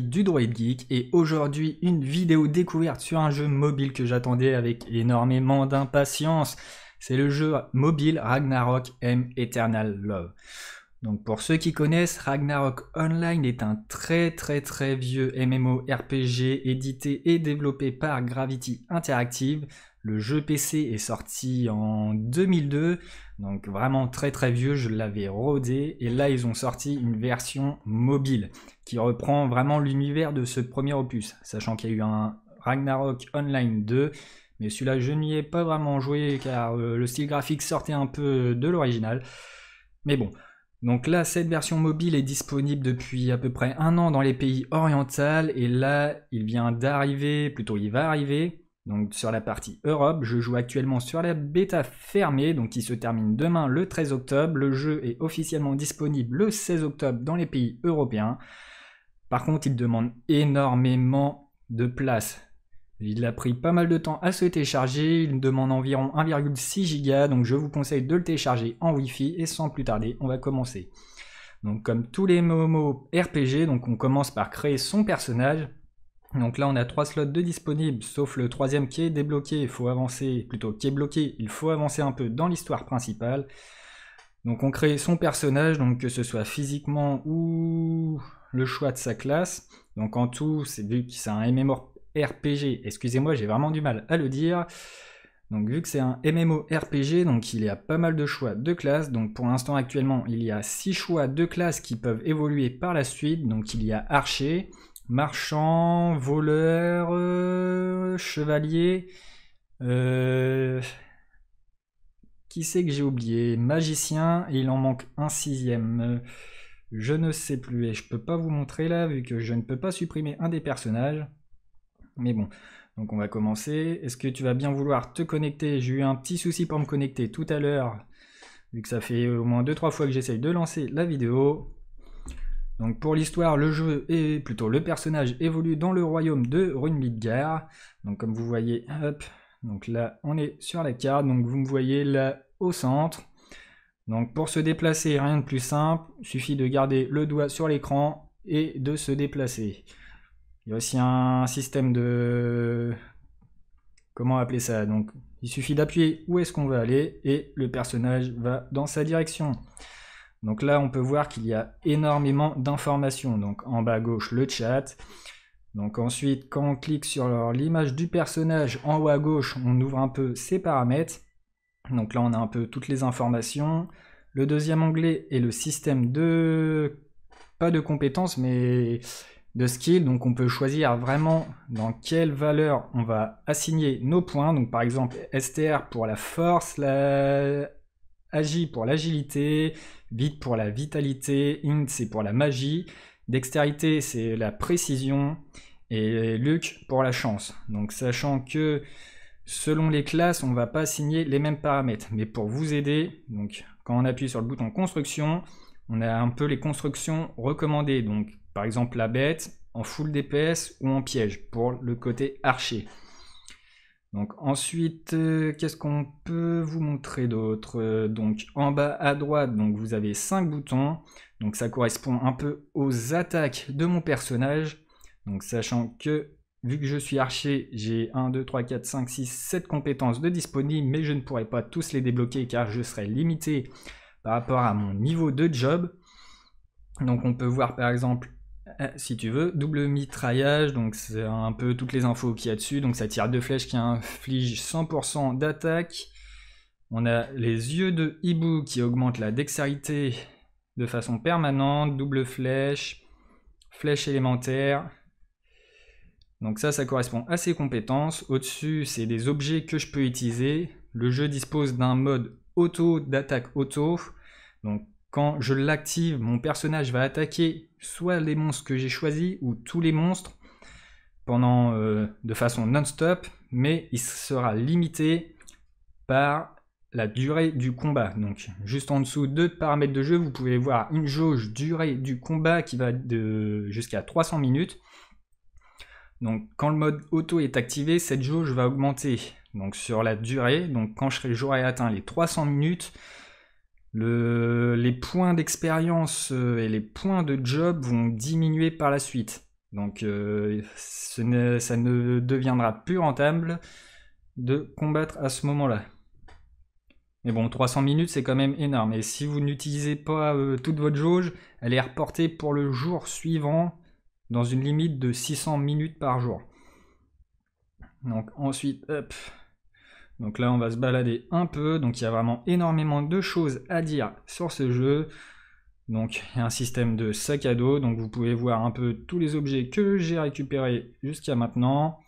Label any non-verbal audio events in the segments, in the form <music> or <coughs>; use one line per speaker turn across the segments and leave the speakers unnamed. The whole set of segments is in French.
du Droid Geek et aujourd'hui une vidéo découverte sur un jeu mobile que j'attendais avec énormément d'impatience. C'est le jeu mobile Ragnarok M Eternal Love. Donc pour ceux qui connaissent, Ragnarok Online est un très très très vieux MMORPG édité et développé par Gravity Interactive, le jeu PC est sorti en 2002, donc vraiment très très vieux, je l'avais rodé, et là ils ont sorti une version mobile qui reprend vraiment l'univers de ce premier opus, sachant qu'il y a eu un Ragnarok Online 2, mais celui-là je n'y ai pas vraiment joué car euh, le style graphique sortait un peu de l'original. Mais bon, donc là, cette version mobile est disponible depuis à peu près un an dans les pays orientaux et là, il vient d'arriver, plutôt il va arriver donc sur la partie Europe, je joue actuellement sur la bêta fermée, donc qui se termine demain le 13 octobre. Le jeu est officiellement disponible le 16 octobre dans les pays européens. Par contre, il demande énormément de place. Il a pris pas mal de temps à se télécharger, il demande environ 1,6 Go, donc je vous conseille de le télécharger en Wi-Fi et sans plus tarder, on va commencer. Donc comme tous les MOMO RPG, donc on commence par créer son personnage. Donc là, on a trois slots de disponibles, sauf le troisième qui est débloqué, il faut avancer, plutôt qui est bloqué, il faut avancer un peu dans l'histoire principale. Donc on crée son personnage, donc que ce soit physiquement ou le choix de sa classe. Donc en tout, c'est vu que c'est un MMORPG, excusez-moi, j'ai vraiment du mal à le dire. Donc vu que c'est un MMORPG, donc il y a pas mal de choix de classes. Donc pour l'instant actuellement, il y a 6 choix de classes qui peuvent évoluer par la suite. Donc il y a archer, marchand, voleur, euh, chevalier. Euh, qui c'est que j'ai oublié Magicien, il en manque un sixième. Je ne sais plus, et je peux pas vous montrer là, vu que je ne peux pas supprimer un des personnages. Mais bon, donc on va commencer. Est-ce que tu vas bien vouloir te connecter J'ai eu un petit souci pour me connecter tout à l'heure, vu que ça fait au moins 2-3 fois que j'essaye de lancer la vidéo. Donc pour l'histoire, le jeu est plutôt le personnage évolue dans le royaume de Runbidgar. Donc comme vous voyez, hop, donc là on est sur la carte, donc vous me voyez là au centre. Donc pour se déplacer, rien de plus simple, suffit de garder le doigt sur l'écran et de se déplacer. Il y a aussi un système de... Comment appeler ça Donc il suffit d'appuyer où est-ce qu'on va aller et le personnage va dans sa direction. Donc là, on peut voir qu'il y a énormément d'informations. Donc en bas à gauche, le chat. Donc ensuite, quand on clique sur l'image du personnage en haut à gauche, on ouvre un peu ses paramètres. Donc là, on a un peu toutes les informations. Le deuxième onglet est le système de... pas de compétences, mais de skills. Donc on peut choisir vraiment dans quelle valeur on va assigner nos points. Donc par exemple, STR pour la force, la pour l'agilité, Vite pour la vitalité, Int c'est pour la magie, Dextérité c'est la précision et Luc pour la chance. Donc sachant que selon les classes, on ne va pas signer les mêmes paramètres. Mais pour vous aider, donc quand on appuie sur le bouton construction, on a un peu les constructions recommandées. Donc par exemple la bête en full DPS ou en piège pour le côté archer. Donc ensuite, euh, qu'est-ce qu'on peut vous montrer d'autre euh, Donc en bas à droite, donc vous avez 5 boutons. Donc ça correspond un peu aux attaques de mon personnage. Donc sachant que vu que je suis archer, j'ai 1, 2, 3, 4, 5, 6, 7 compétences de disponibles, mais je ne pourrai pas tous les débloquer car je serai limité par rapport à mon niveau de job. Donc on peut voir par exemple euh, si tu veux, double mitraillage, donc c'est un peu toutes les infos qu'il y a dessus. Donc ça tire deux flèches qui inflige 100% d'attaque. On a les yeux de hibou qui augmentent la dextérité de façon permanente. Double flèche, flèche élémentaire. Donc ça, ça correspond à ses compétences. Au-dessus, c'est des objets que je peux utiliser. Le jeu dispose d'un mode auto d'attaque auto. Donc quand je l'active, mon personnage va attaquer soit les monstres que j'ai choisis ou tous les monstres pendant euh, de façon non-stop, mais il sera limité par la durée du combat. Donc juste en dessous de paramètres de jeu, vous pouvez voir une jauge durée du combat qui va de jusqu'à 300 minutes. Donc quand le mode auto est activé, cette jauge va augmenter. Donc sur la durée, donc quand j'aurai atteint les 300 minutes, les points d'expérience euh, et les points de job vont diminuer par la suite. Donc euh, ça ne deviendra plus rentable de combattre à ce moment-là. Mais bon, 300 minutes, c'est quand même énorme. Et si vous n'utilisez pas euh, toute votre jauge, elle est reportée pour le jour suivant dans une limite de 600 minutes par jour. Donc ensuite, hop, donc là, on va se balader un peu. Donc il y a vraiment énormément de choses à dire sur ce jeu. Donc il y a un système de sac à dos. Donc vous pouvez voir un peu tous les objets que j'ai récupérés jusqu'à maintenant.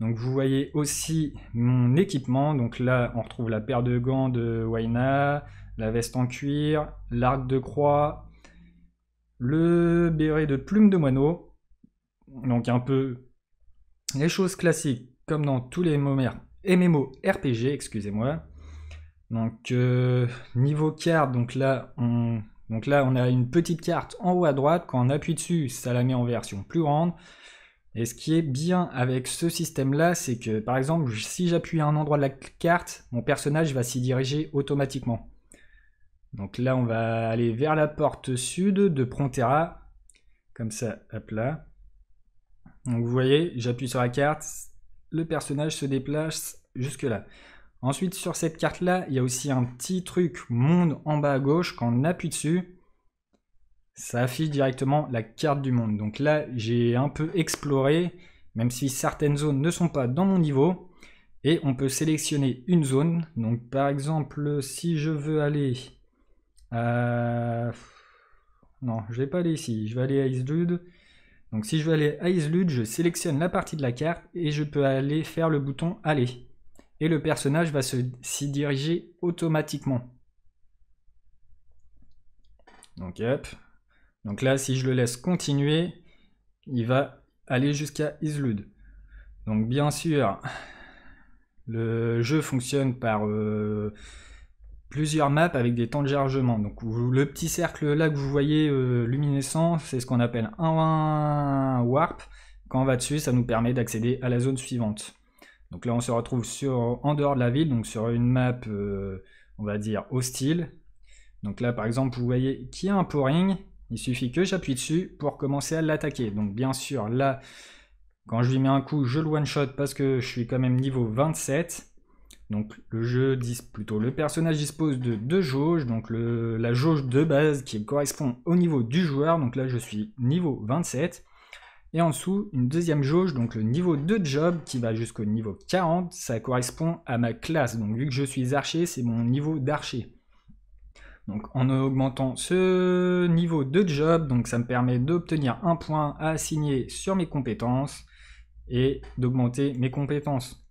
Donc vous voyez aussi mon équipement. Donc là, on retrouve la paire de gants de Waina, la veste en cuir, l'arc de croix, le béret de plume de moineau. Donc un peu les choses classiques comme dans tous les momères RPG, excusez-moi. Donc euh, niveau carte, donc là on donc là on a une petite carte en haut à droite. Quand on appuie dessus, ça la met en version plus grande. Et ce qui est bien avec ce système là, c'est que par exemple si j'appuie à un endroit de la carte, mon personnage va s'y diriger automatiquement. Donc là on va aller vers la porte sud de Prontera. Comme ça, hop là. Donc vous voyez, j'appuie sur la carte, le personnage se déplace jusque-là. Ensuite, sur cette carte-là, il y a aussi un petit truc monde en bas à gauche. Quand on appuie dessus, ça affiche directement la carte du monde. Donc là, j'ai un peu exploré, même si certaines zones ne sont pas dans mon niveau. Et on peut sélectionner une zone. Donc par exemple, si je veux aller... à Non, je vais pas aller ici. Je vais aller à Islude. Donc si je veux aller à Islude, je sélectionne la partie de la carte et je peux aller faire le bouton « Aller » et le personnage va s'y diriger automatiquement. Donc, hop. Donc là, si je le laisse continuer, il va aller jusqu'à Islud. Donc bien sûr, le jeu fonctionne par euh, plusieurs maps avec des temps de chargement. Donc le petit cercle là que vous voyez euh, luminescent, c'est ce qu'on appelle un warp. Quand on va dessus, ça nous permet d'accéder à la zone suivante. Donc là, on se retrouve sur, en dehors de la ville, donc sur une map, euh, on va dire, hostile. Donc là, par exemple, vous voyez qu'il y a un pouring. Il suffit que j'appuie dessus pour commencer à l'attaquer. Donc bien sûr, là, quand je lui mets un coup, je le one-shot parce que je suis quand même niveau 27. Donc le jeu, plutôt le personnage dispose de deux jauges, donc la jauge de base qui correspond au niveau du joueur, donc là je suis niveau 27. Et en dessous, une deuxième jauge, donc le niveau de job qui va jusqu'au niveau 40. Ça correspond à ma classe. Donc vu que je suis archer, c'est mon niveau d'archer. Donc en augmentant ce niveau de job, donc ça me permet d'obtenir un point à assigner sur mes compétences et d'augmenter mes compétences.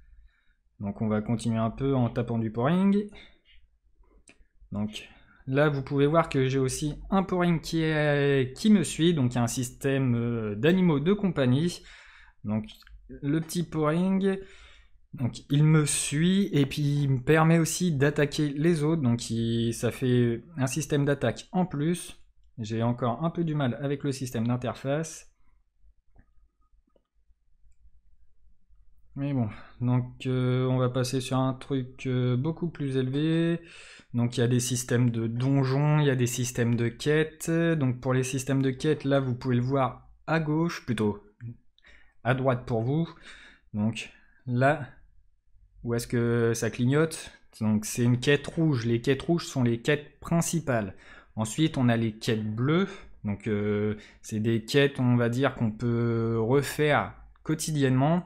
Donc on va continuer un peu en tapant du pouring. Donc Là, vous pouvez voir que j'ai aussi un pouring qui, qui me suit, donc il y a un système euh, d'animaux de compagnie. Donc le petit pouring, donc il me suit et puis il me permet aussi d'attaquer les autres, donc ça fait un système d'attaque en plus. J'ai encore un peu du mal avec le système d'interface. Mais bon, donc euh, on va passer sur un truc euh, beaucoup plus élevé. Donc il y a des systèmes de donjons, il y a des systèmes de quêtes. Donc pour les systèmes de quêtes, là vous pouvez le voir à gauche, plutôt à droite pour vous. Donc là, où est-ce que ça clignote Donc c'est une quête rouge. Les quêtes rouges sont les quêtes principales. Ensuite on a les quêtes bleues. Donc euh, c'est des quêtes, on va dire, qu'on peut refaire quotidiennement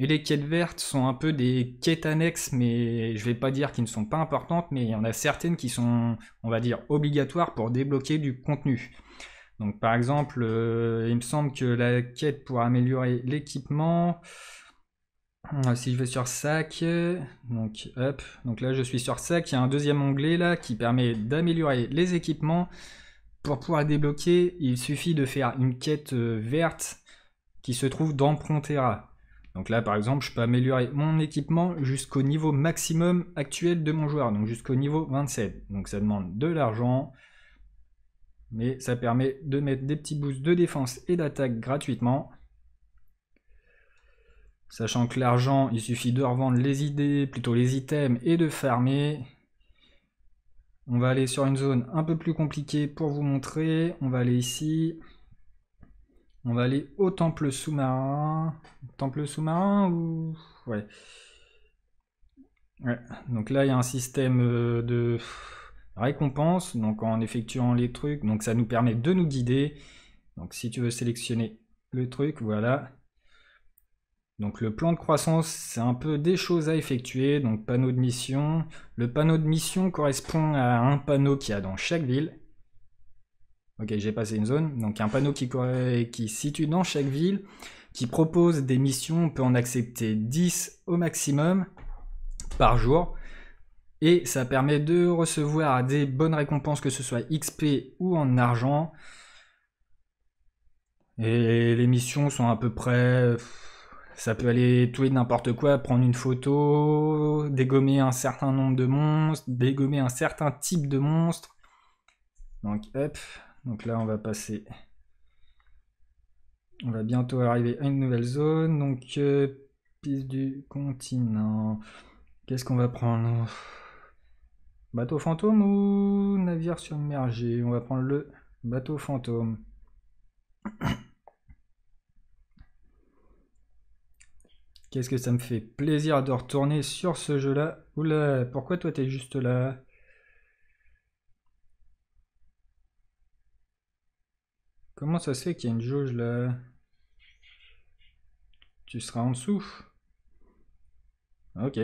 et les quêtes vertes sont un peu des quêtes annexes, mais je vais pas dire qu'ils ne sont pas importantes, mais il y en a certaines qui sont, on va dire, obligatoires pour débloquer du contenu. Donc par exemple, euh, il me semble que la quête pour améliorer l'équipement, euh, si je vais sur sac, donc hop, donc là je suis sur sac, il y a un deuxième onglet là qui permet d'améliorer les équipements. Pour pouvoir débloquer, il suffit de faire une quête euh, verte qui se trouve dans Prontera. Donc là, par exemple, je peux améliorer mon équipement jusqu'au niveau maximum actuel de mon joueur, donc jusqu'au niveau 27. Donc ça demande de l'argent, mais ça permet de mettre des petits boosts de défense et d'attaque gratuitement. Sachant que l'argent, il suffit de revendre les idées, plutôt les items, et de farmer. On va aller sur une zone un peu plus compliquée pour vous montrer. On va aller ici. On va aller au temple sous-marin. Temple sous-marin ou... Ouais. ouais. Donc là, il y a un système euh, de récompense. Donc en effectuant les trucs, donc ça nous permet de nous guider. Donc si tu veux sélectionner le truc, voilà. Donc le plan de croissance, c'est un peu des choses à effectuer. Donc panneau de mission. Le panneau de mission correspond à un panneau qu'il y a dans chaque ville. Ok, j'ai passé une zone. Donc, il y a un panneau qui, se situe dans chaque ville, qui propose des missions. On peut en accepter 10 au maximum par jour. Et ça permet de recevoir des bonnes récompenses, que ce soit XP ou en argent. Et les missions sont à peu près. Ça peut aller tout et n'importe quoi, prendre une photo, dégommer un certain nombre de monstres, dégommer un certain type de monstre. Donc, hop, donc là, on va passer. On va bientôt arriver à une nouvelle zone. Donc, euh, piste du continent. Qu'est-ce qu'on va prendre Bateau fantôme ou navire submergé On va prendre le bateau fantôme. Qu'est-ce que ça me fait plaisir de retourner sur ce jeu-là. Oula, pourquoi toi t'es juste là Comment ça se fait qu'il y a une jauge là Tu seras en dessous Ok.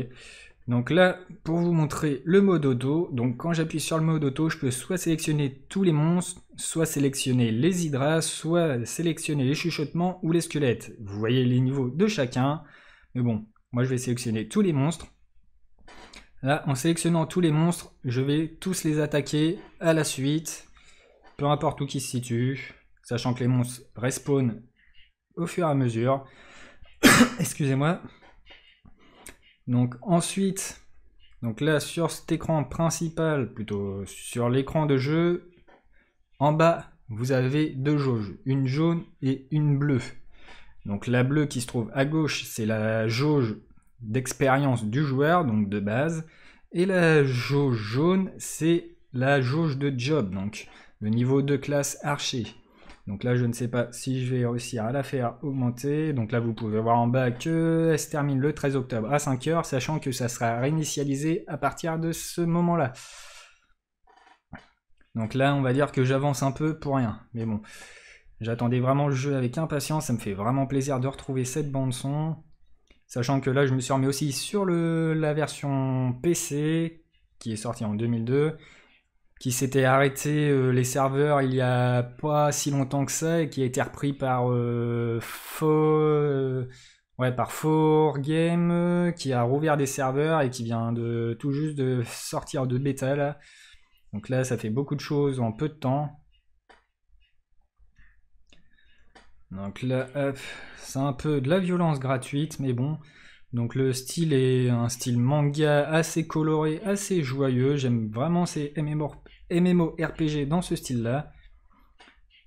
Donc là, pour vous montrer le mode auto, donc quand j'appuie sur le mode auto, je peux soit sélectionner tous les monstres, soit sélectionner les hydras, soit sélectionner les chuchotements ou les squelettes. Vous voyez les niveaux de chacun. Mais bon, moi je vais sélectionner tous les monstres. Là, en sélectionnant tous les monstres, je vais tous les attaquer à la suite, peu importe où qui se situe sachant que les monstres respawn au fur et à mesure. <coughs> Excusez-moi. Donc ensuite, donc là sur cet écran principal, plutôt sur l'écran de jeu, en bas, vous avez deux jauges, une jaune et une bleue. Donc la bleue qui se trouve à gauche, c'est la jauge d'expérience du joueur, donc de base. Et la jauge jaune, c'est la jauge de job, donc le niveau de classe archer. Donc là, je ne sais pas si je vais réussir à la faire augmenter. Donc là, vous pouvez voir en bas que elle se termine le 13 octobre à 5 heures, sachant que ça sera réinitialisé à partir de ce moment-là. Donc là, on va dire que j'avance un peu pour rien. Mais bon, j'attendais vraiment le jeu avec impatience. Ça me fait vraiment plaisir de retrouver cette bande son. Sachant que là, je me suis remis aussi sur la version PC qui est sortie en 2002 qui s'était arrêté euh, les serveurs il y a pas si longtemps que ça et qui a été repris par euh, euh ouais par Four Game euh, qui a rouvert des serveurs et qui vient de tout juste de sortir de bêta là. Donc là, ça fait beaucoup de choses en peu de temps. Donc là, c'est un peu de la violence gratuite, mais bon. Donc le style est un style manga assez coloré, assez joyeux. J'aime vraiment ces MMorp mmo rpg dans ce style-là,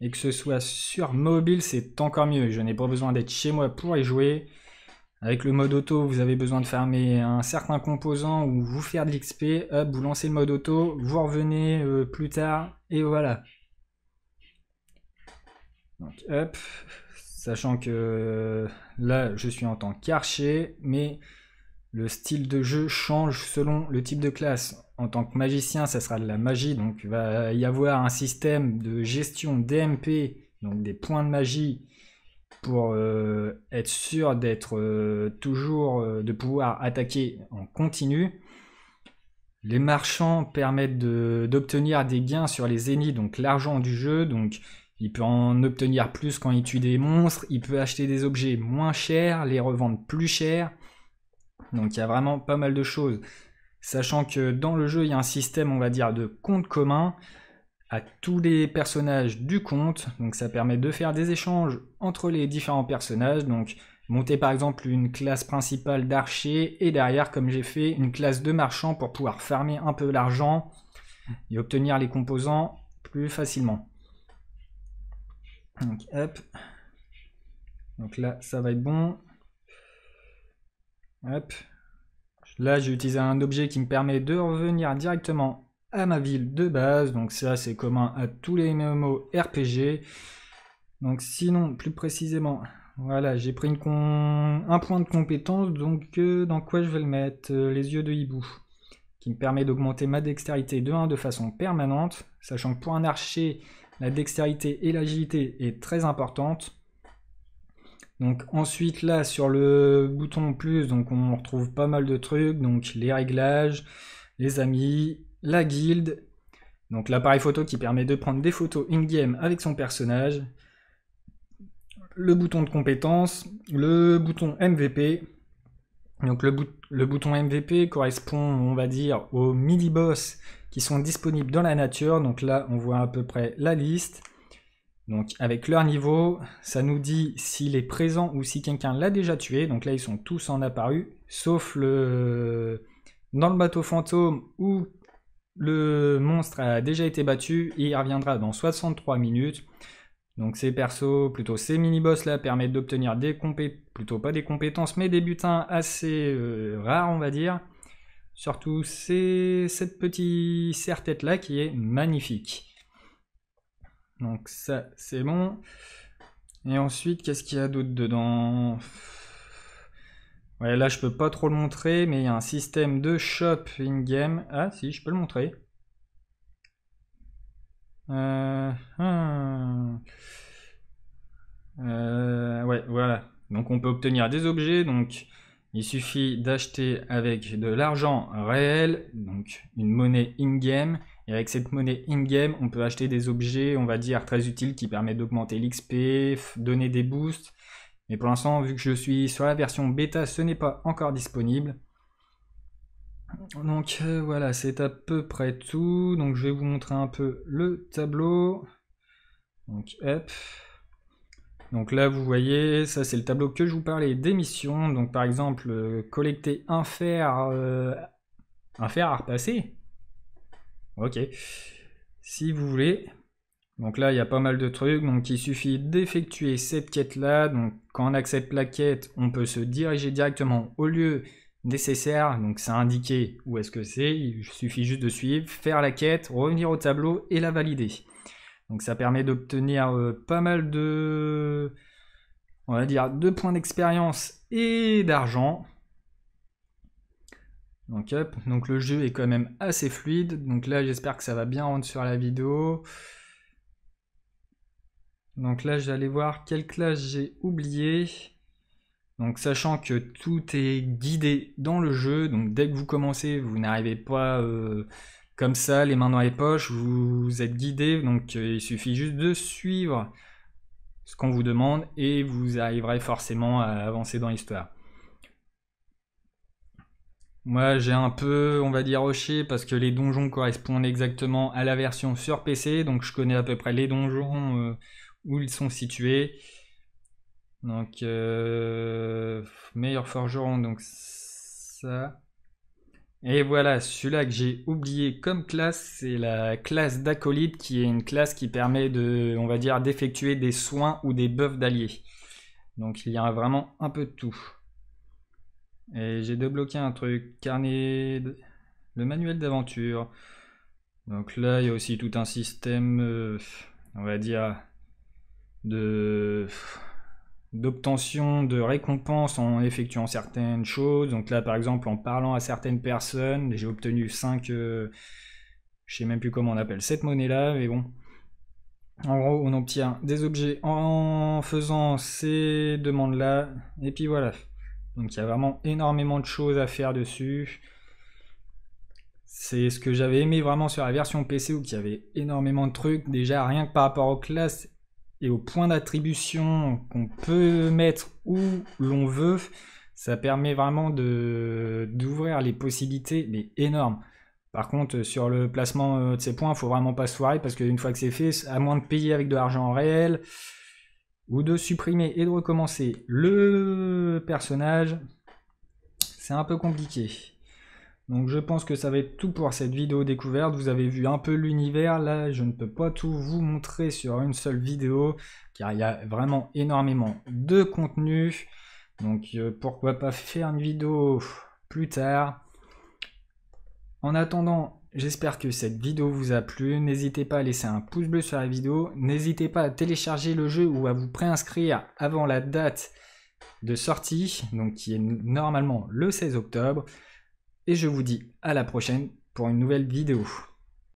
et que ce soit sur mobile, c'est encore mieux. Je n'ai pas besoin d'être chez moi pour y jouer. Avec le mode auto, vous avez besoin de fermer un certain composant ou vous faire de l'XP. Hop, vous lancez le mode auto, vous revenez euh, plus tard, et voilà. Donc, hop, sachant que euh, là, je suis en tant qu'archer, mais le style de jeu change selon le type de classe. En tant que magicien, ça sera de la magie, donc il va y avoir un système de gestion DMP, donc des points de magie, pour euh, être sûr d'être euh, toujours euh, de pouvoir attaquer en continu. Les marchands permettent d'obtenir des gains sur les ennemis, donc l'argent du jeu. Donc il peut en obtenir plus quand il tue des monstres, il peut acheter des objets moins chers, les revendre plus chers. Donc il y a vraiment pas mal de choses. Sachant que dans le jeu, il y a un système, on va dire, de compte commun à tous les personnages du compte. Donc ça permet de faire des échanges entre les différents personnages. Donc monter par exemple une classe principale d'archer et derrière, comme j'ai fait, une classe de marchand pour pouvoir farmer un peu l'argent et obtenir les composants plus facilement. Donc hop. Donc là, ça va être bon. Là, j'ai utilisé un objet qui me permet de revenir directement à ma ville de base. Donc ça, c'est commun à tous les MMO RPG. Donc sinon, plus précisément, voilà, j'ai pris un point de compétence. Donc euh, dans quoi je vais le mettre euh, Les yeux de hibou, qui me permet d'augmenter ma dextérité de 1 de façon permanente, sachant que pour un archer, la dextérité et l'agilité est très importante. Donc ensuite là sur le bouton plus, donc on retrouve pas mal de trucs, donc les réglages, les amis, la guilde, donc l'appareil photo qui permet de prendre des photos in-game avec son personnage, le bouton de compétence, le bouton MVP. Donc le, le bouton MVP correspond, on va dire, aux mini-boss qui sont disponibles dans la nature. Donc là, on voit à peu près la liste. Donc avec leur niveau, ça nous dit s'il est présent ou si quelqu'un l'a déjà tué. Donc là, ils sont tous en apparu, sauf le dans le bateau fantôme où le monstre a déjà été battu. il reviendra dans 63 minutes. Donc ces persos, plutôt ces mini-boss là, permettent d'obtenir des compétences, plutôt pas des compétences, mais des butins assez euh, rares, on va dire. Surtout c'est cette petite serre-tête là qui est magnifique. Donc ça, c'est bon. Et ensuite, qu'est-ce qu'il y a d'autre dedans Ouais, là, je peux pas trop le montrer, mais il y a un système de shop in-game. Ah, si, je peux le montrer. Euh, ah. euh, ouais, voilà. Donc, on peut obtenir des objets. Donc, il suffit d'acheter avec de l'argent réel, donc une monnaie in-game et avec cette monnaie in-game, on peut acheter des objets, on va dire, très utiles qui permettent d'augmenter l'XP, donner des boosts. Mais pour l'instant, vu que je suis sur la version bêta, ce n'est pas encore disponible. Donc euh, voilà, c'est à peu près tout. Donc je vais vous montrer un peu le tableau. Donc là, vous voyez, ça c'est le tableau que je vous parlais des missions. Donc par exemple, euh, collecter un fer, euh, un fer à repasser. Ok. Si vous voulez. Donc là, il y a pas mal de trucs. Donc il suffit d'effectuer cette quête-là. Donc quand on accepte la quête, on peut se diriger directement au lieu nécessaire. Donc ça indiqué où est-ce que c'est. Il suffit juste de suivre, faire la quête, revenir au tableau et la valider. Donc ça permet d'obtenir euh, pas mal de, on va dire, deux points d'expérience et d'argent. Donc Donc le jeu est quand même assez fluide. Donc là j'espère que ça va bien rendre sur la vidéo. Donc là je vais aller voir quelle classe j'ai oublié. Donc sachant que tout est guidé dans le jeu. Donc dès que vous commencez vous n'arrivez pas euh, comme ça les mains dans les poches. Vous êtes guidé. Donc euh, il suffit juste de suivre ce qu'on vous demande et vous arriverez forcément à avancer dans l'histoire. Moi, j'ai un peu, on va dire, rocher parce que les donjons correspondent exactement à la version sur PC, donc je connais à peu près les donjons euh, où ils sont situés. Donc, euh, meilleur forgeron, donc ça. Et voilà, celui-là que j'ai oublié comme classe, c'est la classe d'acolyte qui est une classe qui permet de, on va dire, d'effectuer des soins ou des buffs d'alliés. Donc il y a vraiment un peu de tout. Et j'ai débloqué un truc, carnet, le manuel d'aventure. Donc là, il y a aussi tout un système, euh, on va dire, de d'obtention de récompenses en effectuant certaines choses. Donc là, par exemple, en parlant à certaines personnes, j'ai obtenu 5, euh, je sais même plus comment on appelle cette monnaie-là, mais bon. En gros, on obtient des objets en faisant ces demandes-là, et puis voilà. Donc il y a vraiment énormément de choses à faire dessus. C'est ce que j'avais aimé vraiment sur la version PC où il y avait énormément de trucs. Déjà rien que par rapport aux classes et aux points d'attribution qu'on peut mettre où l'on veut, ça permet vraiment d'ouvrir les possibilités, mais énormes. Par contre, sur le placement euh, de ces points, il faut vraiment pas se foirer parce qu'une fois que c'est fait, à moins de payer avec de l'argent réel, ou de supprimer et de recommencer le personnage, c'est un peu compliqué. Donc je pense que ça va être tout pour cette vidéo découverte. Vous avez vu un peu l'univers, là je ne peux pas tout vous montrer sur une seule vidéo, car il y a vraiment énormément de contenu. Donc euh, pourquoi pas faire une vidéo plus tard. En attendant, J'espère que cette vidéo vous a plu. N'hésitez pas à laisser un pouce bleu sur la vidéo. N'hésitez pas à télécharger le jeu ou à vous préinscrire avant la date de sortie, donc qui est normalement le 16 octobre. Et je vous dis à la prochaine pour une nouvelle vidéo.